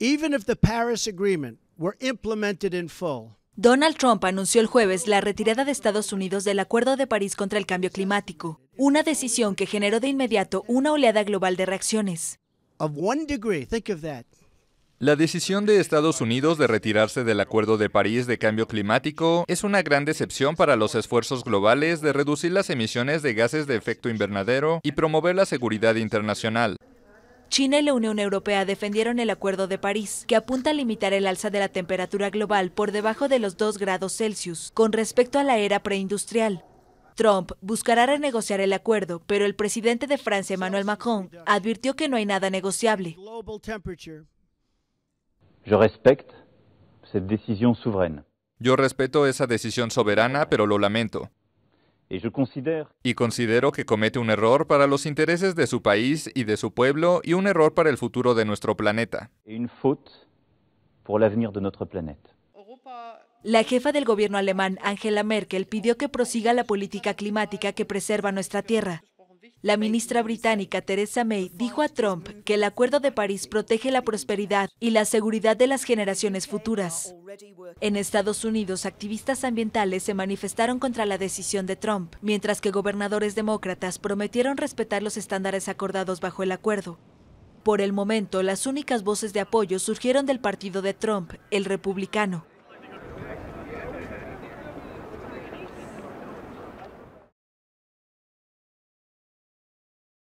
even if the Paris Agreement were implemented in full, Donald Trump anunció el jueves la retirada de Estados Unidos del Acuerdo de París contra el Cambio Climático, una decisión que generó de inmediato una oleada global de reacciones. La decisión de Estados Unidos de retirarse del Acuerdo de París de Cambio Climático es una gran decepción para los esfuerzos globales de reducir las emisiones de gases de efecto invernadero y promover la seguridad internacional. China y la Unión Europea defendieron el Acuerdo de París, que apunta a limitar el alza de la temperatura global por debajo de los 2 grados Celsius con respecto a la era preindustrial. Trump buscará renegociar el acuerdo, pero el presidente de Francia, Emmanuel Macron, advirtió que no hay nada negociable. Yo respeto esa decisión soberana. pero lo lamento. Y considero que comete un error para los intereses de su país y de su pueblo y un error para el futuro de nuestro planeta. La jefa del gobierno alemán, Angela Merkel, pidió que prosiga la política climática que preserva nuestra Tierra. La ministra británica Theresa May dijo a Trump que el Acuerdo de París protege la prosperidad y la seguridad de las generaciones futuras. En Estados Unidos, activistas ambientales se manifestaron contra la decisión de Trump, mientras que gobernadores demócratas prometieron respetar los estándares acordados bajo el acuerdo. Por el momento, las únicas voces de apoyo surgieron del partido de Trump, el republicano.